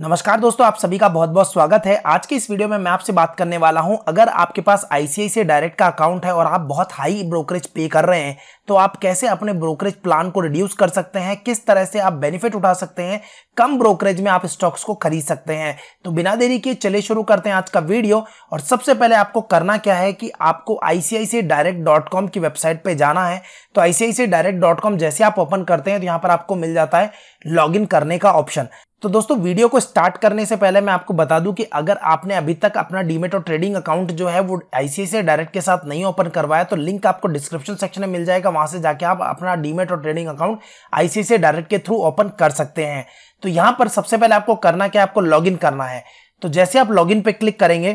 नमस्कार दोस्तों आप सभी का बहुत बहुत स्वागत है आज की इस वीडियो में मैं आपसे बात करने वाला हूं अगर आपके पास आईसीआईसीआई डायरेक्ट का अकाउंट है और आप बहुत हाई ब्रोकरेज पे कर रहे हैं तो आप कैसे अपने ब्रोकरेज प्लान को रिड्यूस कर सकते हैं किस तरह से आप बेनिफिट उठा सकते हैं कम ब्रोकरेज में आप स्टॉक्स को खरीद सकते हैं तो बिना देरी के चले शुरू करते हैं आज का वीडियो और सबसे पहले आपको करना क्या है कि आपको आईसीआईसी डायरेक्ट डॉट कॉम की वेबसाइट पर जाना है तो आईसीआईसी डायरेक्ट डॉट कॉम जैसे आप ओपन करते हैं तो यहाँ पर आपको मिल जाता है लॉग इन करने का ऑप्शन तो दोस्तों वीडियो को स्टार्ट करने से पहले मैं आपको बता दूं कि अगर आपने अभी तक अपना डीमेट और ट्रेडिंग अकाउंट जो है वो आईसीआईसी डायरेक्ट के साथ नहीं ओपन करवाया तो लिंक आपको डिस्क्रिप्शन सेक्शन में मिल जाएगा वहां वहां से जाके आप अपना डीमेट और ट्रेडिंग अकाउंट आईसी से डायरेक्ट के थ्रू ओपन कर सकते हैं तो यहां पर सबसे पहले आपको करना क्या आपको लॉगिन करना है तो जैसे आप लॉगिन पे क्लिक करेंगे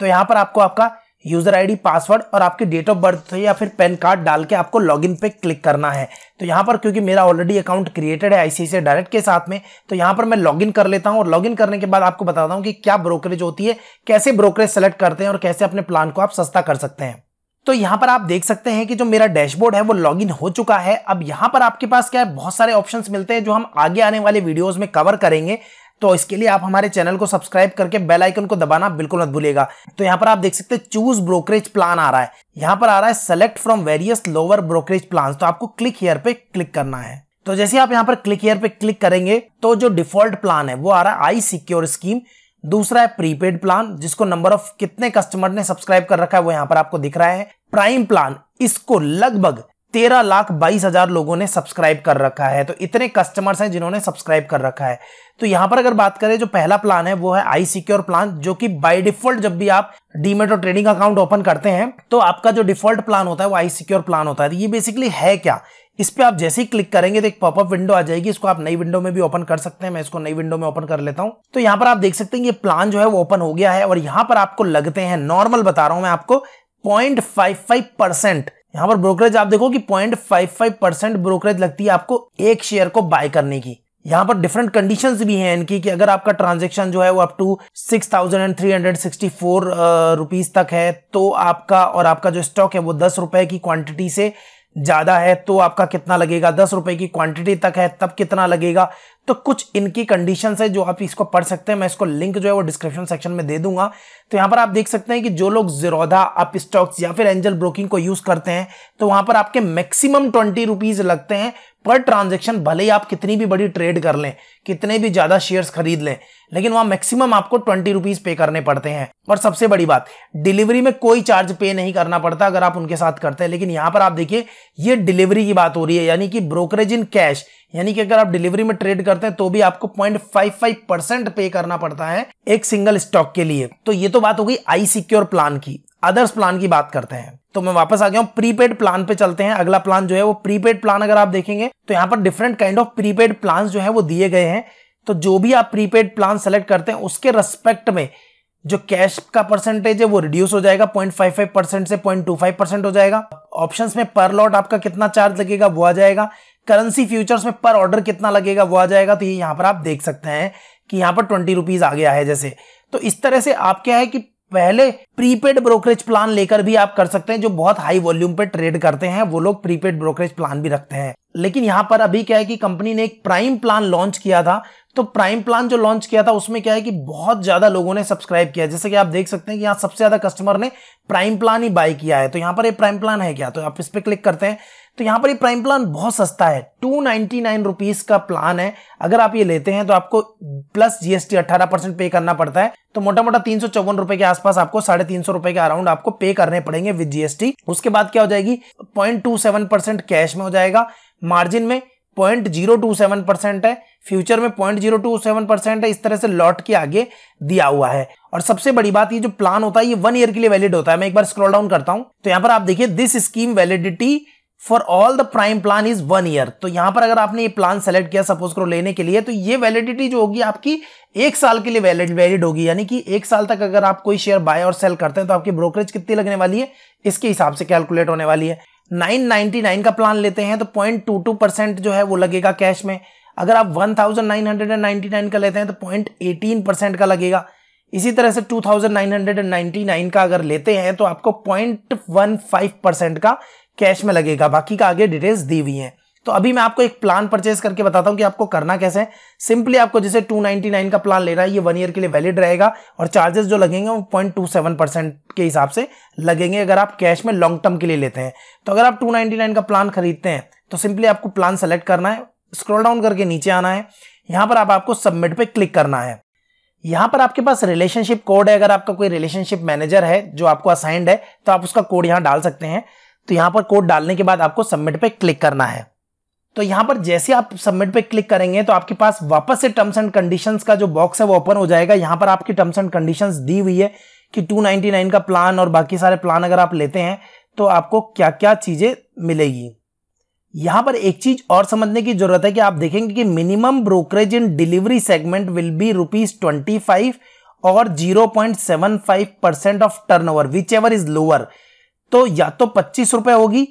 तो यहां पर आपको आपका यूजर आईडी पासवर्ड और आपकी डेट ऑफ बर्थ या फिर पैन कार्ड डाल के आपको लॉगिन पे क्लिक करना है तो यहाँ पर क्योंकि मेरा ऑलरेडी अकाउंट क्रिएटेड है आईसीआईसी डायरेक्ट के साथ में तो यहाँ पर मैं लॉगिन कर लेता हूँ और लॉगिन करने के बाद आपको बताता हूँ कि क्या ब्रोकरेज होती है कैसे ब्रोकरेज सेलेक्ट करते हैं और कैसे अपने प्लान को आप सस्ता कर सकते हैं तो यहां पर आप देख सकते हैं कि जो मेरा डैशबोर्ड है वो लॉगिन हो चुका है अब यहां पर आपके पास क्या है बहुत सारे ऑप्शंस मिलते हैं जो हम आगे आने वाले वीडियोस में कवर करेंगे तो इसके लिए आप हमारे चैनल को सब्सक्राइब करके बेल आइकन को दबाना बिल्कुल मत भूलेगा तो यहाँ पर आप देख सकते हैं चूज ब्रोकरेज प्लान आ रहा है यहाँ पर आ रहा है select from various lower brokerage plan तो आपको क्लिक हेयर पे क्लिक करना है तो जैसे आप यहाँ पर क्लिक हेयर पे क्लिक करेंगे तो जो डिफॉल्ट प्लान है वो आ रहा है आई सिक्योर स्कीम दूसरा है प्रीपेड प्लान जिसको नंबर ऑफ कितने कस्टमर ने सब्सक्राइब कर रखा है वो यहां पर आपको दिख रहा है प्राइम प्लान इसको लगभग तेरह लाख बाईस हजार लोगों ने सब्सक्राइब कर रखा है तो इतने कस्टमर्स हैं जिन्होंने सब्सक्राइब कर रखा है तो यहां पर अगर बात करें जो पहला प्लान है वो है आई सिक्योर प्लान जो कि बाय डिफॉल्ट जब भी आप डीमेट और ट्रेडिंग अकाउंट ओपन करते हैं तो आपका जो डिफॉल्ट प्लान होता है वो आई सिक्योर प्लान होता है तो ये बेसिकली है क्या इस पर आप जैसे ही क्लिक करेंगे तो एक पॉपअप विंडो आ जाएगी इसको आप नई विंडो में भी ओपन कर सकते हैं मैं इसको नई विंडो में ओपन कर लेता हूं तो यहाँ पर आप देख सकते हैं ये प्लान जो है वो ओपन हो गया है और यहाँ पर आपको लगते हैं नॉर्मल बता रहा हूं मैं आपको पॉइंट फाइव पर ब्रोकरेज आप देखो कि पॉइंट ब्रोकरेज लगती है आपको एक शेयर को बाय करने की यहाँ पर डिफरेंट कंडीशंस भी हैं इनकी कि अगर आपका ट्रांजेक्शन जो है वो up to six thousand and three hundred sixty four rupees तक है तो आपका और आपका जो स्टॉक है वो दस रुपए की क्वांटिटी से ज़्यादा है तो आपका कितना लगेगा दस रुपये की क्वांटिटी तक है तब कितना लगेगा तो कुछ इनकी कंडीशन है जो आप इसको पढ़ सकते हैं मैं इसको लिंक जो है वो डिस्क्रिप्शन सेक्शन में दे दूंगा तो यहाँ पर आप देख सकते हैं कि जो लोग जिरोधा अप स्टॉक्स या फिर एंजल ब्रोकिंग को यूज़ करते हैं तो वहाँ पर आपके मैक्सिमम ट्वेंटी रुपीज़ लगते हैं पर ट्रांजेक्शन भले ही आप कितनी भी बड़ी ट्रेड कर लें कितने भी ज्यादा शेयर्स खरीद लें लेकिन वहां मैक्सिमम आपको ट्वेंटी रुपीज पे करने पड़ते हैं और सबसे बड़ी बात डिलीवरी में कोई चार्ज पे नहीं करना पड़ता अगर आप उनके साथ करते हैं लेकिन यहां पर आप देखिए ये डिलीवरी की बात हो रही है यानी कि ब्रोकरेज इन कैश यानी कि अगर आप डिलीवरी में ट्रेड करते हैं तो भी आपको पॉइंट फाइव फाइव परसेंट पे करना पड़ता है एक सिंगल स्टॉक के लिए तो ये तो बात हो गई आई सिक्योर प्लान की अदर्स प्लान की बात करते हैं तो मैं वापस आ गया हूँ प्रीपेड प्लान पे चलते हैं अगला प्लान जो है वो प्रीपेड प्लान अगर आप देखेंगे तो यहाँ पर different kind of prepaid plan जो है वो दिए गए हैं तो जो भी आप प्रीपेड प्लान सेलेक्ट करते हैं उसके रेस्पेक्ट में जो कैश का परसेंटेज है वो रिड्यूस हो जाएगा पॉइंट फाइव फाइव परसेंट से पॉइंट टू फाइव परसेंट हो जाएगा ऑप्शन में पर लॉट आपका कितना चार्ज लगेगा वो आ जाएगा करेंसी फ्यूचर्स में पर ऑर्डर कितना लगेगा वो आ जाएगा तो ये यहाँ पर आप देख सकते हैं कि यहाँ पर ट्वेंटी रुपीज आ गया है जैसे तो इस तरह से आप क्या है कि पहले प्रीपेड ब्रोकरेज प्लान लेकर भी आप कर सकते हैं जो बहुत हाई वॉल्यूम पे ट्रेड करते हैं वो लोग प्रीपेड ब्रोकरेज प्लान भी रखते हैं लेकिन यहाँ पर अभी क्या है कि कंपनी ने एक प्राइम प्लान लॉन्च किया था तो प्राइम प्लान जो लॉन्च किया था उसमें क्या है कि बहुत ज्यादा लोगों ने सब्सक्राइब किया जैसे कि आप देख सकते हैं कि यहाँ सबसे ज्यादा कस्टमर ने प्राइम प्लान ही बाय किया है तो यहाँ पर ये प्राइम प्लान है क्या तो आप इस पर क्लिक करते हैं तो यहाँ पर ये प्राइम प्लान बहुत सस्ता है टू नाइनटी नाइन रुपीज का प्लान है अगर आप ये लेते हैं तो आपको प्लस जीएसटी अट्ठारह परसेंट पे करना पड़ता है तो मोटा मोटा तीन सौ चौवन रुपए के आसपास आपको साढ़े तीन सौ रुपए के अराउंड आपको पे करने पड़ेंगे विद जीएसटी उसके बाद क्या हो जाएगी point two seven percent cash में हो जाएगा मार्जिन में point zero two seven percent है फ्यूचर में point zero two seven percent है इस तरह से लॉट के आगे दिया हुआ है और सबसे बड़ी बात ये जो प्लान होता है ये वन ईयर के लिए वैलिड होता है मैं एक बार स्क्रॉल डाउन करता हूं तो यहां पर आप देखिए this scheme validity for all the prime plan is one year तो यहां पर अगर आपने ये प्लान सेलेक्ट किया सपोज करो लेने के लिए तो ये वैलिडिटी जो होगी आपकी एक साल के लिए वैलिड वैलिड होगी यानी कि एक साल तक अगर आप कोई शेयर बाय और सेल करते हैं तो आपकी ब्रोकरेज कितनी लगने वाली है इसके हिसाब से कैलकुलेट होने वाली है 999 का प्लान लेते हैं तो 0.22 परसेंट जो है वो लगेगा कैश में अगर आप 1999 का लेते हैं तो 0.18 परसेंट का लगेगा इसी तरह से 2999 का अगर लेते हैं तो आपको 0.15 परसेंट का कैश में लगेगा बाकी का आगे डिटेल्स दी हुई हैं तो अभी मैं आपको एक प्लान परचेज करके बताता हूँ कि आपको करना कैसे है सिंपली आपको जैसे 299 का प्लान लेना है ये वन ईयर के लिए वैलिड रहेगा और चार्जेस जो लगेंगे वो पॉइंट टू सेवन परसेंट के हिसाब से लगेंगे अगर आप कैश में लॉन्ग टर्म के लिए लेते हैं तो अगर आप 299 का प्लान खरीदते हैं तो सिंपली आपको प्लान सेलेक्ट करना है स्क्रॉल डाउन करके नीचे आना है यहाँ पर आप आपको सबमिट पे क्लिक करना है यहाँ पर आपके पास रिलेशनशिप कोड है अगर आपका कोई रिलेशनशिप मैनेजर है जो आपको असाइंड है तो आप उसका कोड यहाँ डाल सकते हैं तो यहाँ पर कोड डालने के बाद आपको सबमिट पे क्लिक करना है तो यहां पर जैसे आप सबमिट पे क्लिक करेंगे तो आपके पास वापस से टर्म्स एंड कंडीशंस का जो बॉक्स है वो ओपन हो जाएगा यहां पर आपकी टर्म्स एंड कंडीशंस दी हुई है कि 299 का प्लान और बाकी सारे प्लान अगर आप लेते हैं तो आपको क्या क्या चीजें मिलेगी यहां पर एक चीज और समझने की जरूरत है कि आप देखेंगे कि minimum brokerage in delivery segment will be rupees twenty five और five percent of turnover whichever is lower तो या तो पच्चीस रुपए होगी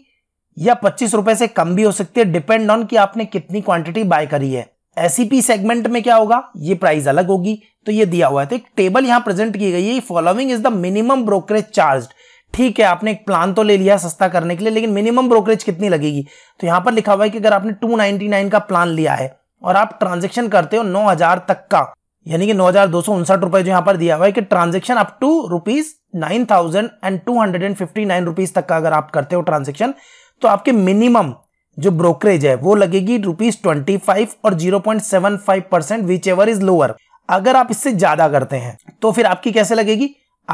या पच्चीस रुपए से कम भी हो सकती है डिपेंड ऑन कि आपने कितनी क्वांटिटी बाय करी है एसीपी सेगमेंट e में क्या होगा ये प्राइस अलग होगी तो ये दिया हुआ है तो एक टेबल यहां प्रेजेंट की गई है following is the minimum brokerage charge ठीक है आपने एक प्लान तो ले लिया सस्ता करने के लिए लेकिन मिनिमम ब्रोकरेज कितनी लगेगी तो यहां पर लिखा हुआ है कि अगर आपने 299 का प्लान लिया है और आप ट्रांजेक्शन करते हो नौ तक का यानी कि नौ हजार दो सौ उनसठ रुपए जो यहाँ पर दिया हुआ है कि transaction up to rupees nine thousand and two hundred and fifty nine rupees तक का अगर आप करते हो ट्रांजेक्शन तो आपके मिनिमम जो ब्रोकरेज है वो लगेगी रुपीज ट्वेंटी फाइव और zero point seven five percent whichever is lower अगर आप इससे ज्यादा करते हैं तो फिर आपकी कैसे लगेगी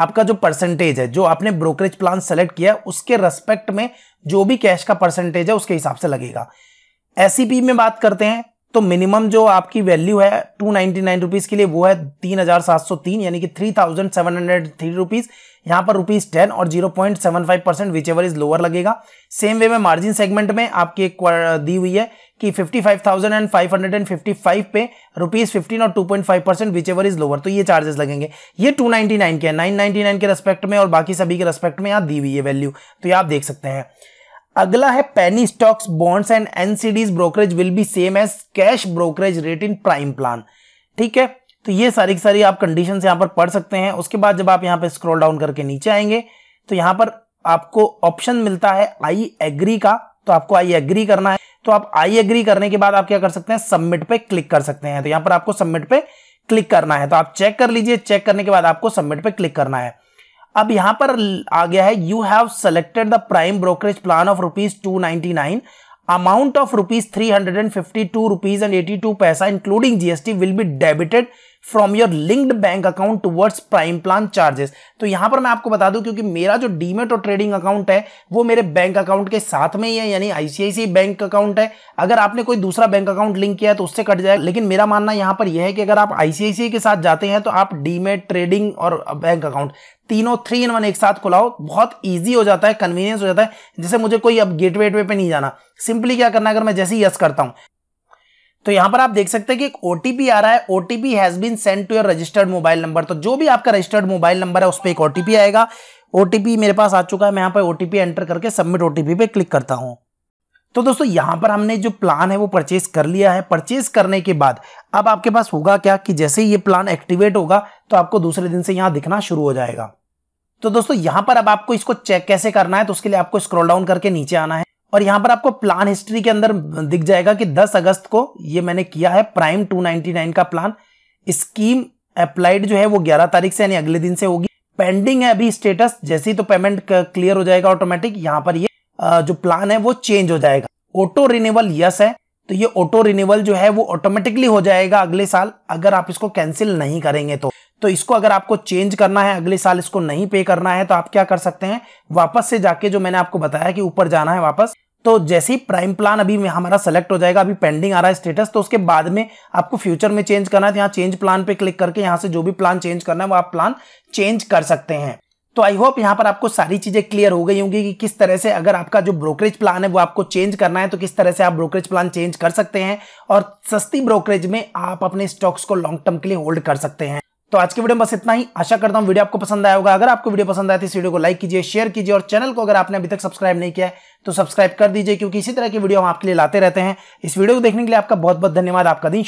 आपका जो परसेंटेज है जो आपने ब्रोकरेज प्लान सेलेक्ट किया है उसके रेस्पेक्ट में जो भी कैश का परसेंटेज है उसके हिसाब से लगेगा एस e में बात करते हैं तो मिनिमम जो आपकी वैल्यू है टू नाइनटी नाइन रुपीज़ के लिए वो है तीन हज़ार सात सौ तीन यानी कि three thousand seven hundred three rupees यहां पर रुपीज़ टेन और zero point seven five percent whichever is lower लगेगा सेम वे में मार्जिन सेगमेंट में आपकी एक दी हुई है कि fifty five thousand and five hundred and fifty five पे रुपीज़ फिफ्टीन और two point five percent whichever is lower तो ये चार्जेस लगेंगे ये टू नाइनटी नाइन के नाइन नाइनटी नाइन के रेस्पेक्ट में और बाकी सभी के रेस्पेक्ट में यहाँ दी हुई है वैल्यू तो ये आप देख सकते हैं अगला है penny stocks bonds and NCDs brokerage will be same as cash brokerage rate in prime plan ठीक है तो ये सारी की सारी आप कंडीशन यहां पर पढ़ सकते हैं उसके बाद जब आप यहां पर स्क्रॉल डाउन करके नीचे आएंगे तो यहां पर आपको ऑप्शन मिलता है आई एग्री का तो आपको आई एग्री करना है तो आप आई एग्री करने के बाद आप क्या कर सकते हैं सबमिट पे क्लिक कर सकते हैं तो यहां पर आपको सबमिट पे क्लिक करना है तो आप चेक कर लीजिए चेक करने के बाद आपको सबमिट पे क्लिक करना है अब यहां पर आ गया है you have selected the prime brokerage plan of rupees two amount of rupees three hundred and fifty two rupees and eighty two paisa including GST will be debited from your linked bank account towards prime plan charges तो यहां पर मैं आपको बता दूं क्योंकि मेरा जो डीमेट और ट्रेडिंग अकाउंट है वो मेरे बैंक अकाउंट के साथ में ही है यानी आईसीआईसी बैंक अकाउंट है अगर आपने कोई दूसरा बैंक अकाउंट लिंक किया है तो उससे कट जाए लेकिन मेरा मानना यहां पर यह है कि अगर आप आईसीआईसी के साथ जाते हैं तो आप डीमेट ट्रेडिंग और बैंक अकाउंट तीनों थ्री इन वन एक साथ खुलाओ बहुत ईजी हो जाता है कन्वीनियंस हो जाता है जैसे मुझे कोई अब गेट वे पे नहीं जाना सिंपली क्या करना अगर मैं जैसे यस करता हूं तो यहां पर आप देख सकते हैं कि एक ओटीपी आ रहा है OTP has been send to your registered mobile number तो जो भी आपका रजिस्टर्ड मोबाइल नंबर है उस पर एक ओटीपी आएगा ओटीपी मेरे पास आ चुका है मैं यहां पर ओटीपी एंटर करके सबमिट ओटीपी पे क्लिक करता हूं तो दोस्तों यहां पर हमने जो प्लान है वो परचेस कर लिया है परचेज करने के बाद अब आपके पास होगा क्या कि जैसे ही ये प्लान एक्टिवेट होगा तो आपको दूसरे दिन से यहां दिखना शुरू हो जाएगा तो दोस्तों यहां पर अब आपको इसको चेक कैसे करना है तो उसके लिए आपको स्क्रॉल डाउन करके नीचे आना है और यहां पर आपको प्लान हिस्ट्री के अंदर दिख जाएगा कि 10 अगस्त को ये मैंने किया है प्राइम 299 का प्लान स्कीम अप्लाइड जो है वो 11 तारीख से यानी अगले दिन से होगी पेंडिंग है अभी स्टेटस जैसे ही तो पेमेंट क्लियर हो जाएगा ऑटोमेटिक यहां पर ये जो प्लान है वो चेंज हो जाएगा ऑटो रिन्यूअल यस है तो ये ऑटो रिन्यूअल जो है वो ऑटोमेटिकली हो जाएगा अगले साल अगर आप इसको कैंसिल नहीं करेंगे तो तो इसको अगर आपको चेंज करना है अगले साल इसको नहीं पे करना है तो आप क्या कर सकते हैं वापस से जाके जो मैंने आपको बताया कि ऊपर जाना है वापस तो जैसे ही प्राइम प्लान अभी हमारा सेलेक्ट हो जाएगा अभी पेंडिंग आ रहा है स्टेटस तो उसके बाद में आपको फ्यूचर में चेंज करना है तो यहाँ चेंज प्लान पे क्लिक करके यहाँ से जो भी प्लान चेंज करना है वो आप प्लान चेंज कर सकते हैं तो आई होप यहाँ पर आपको सारी चीज़ें क्लियर हो गई होंगी कि किस तरह से अगर आपका जो ब्रोकरेज प्लान है वो आपको चेंज करना है तो किस तरह से आप ब्रोकरेज प्लान चेंज कर सकते हैं और सस्ती ब्रोकरेज में आप अपने स्टॉक्स को लॉन्ग टर्म के लिए होल्ड कर सकते हैं तो आज की वीडियो में बस इतना ही आशा करता हूं वीडियो आपको पसंद आया होगा अगर आपको वीडियो पसंद आया तो इस वीडियो को लाइक कीजिए शेयर कीजिए और चैनल को अगर आपने अभी तक सब्सक्राइब नहीं किया है तो सब्सक्राइब कर दीजिए क्योंकि इसी तरह की वीडियो हम आपके लिए लाते रहते हैं इस वीडियो को देखने के लिए आपका बहुत बहुत धन्यवाद आपका दिन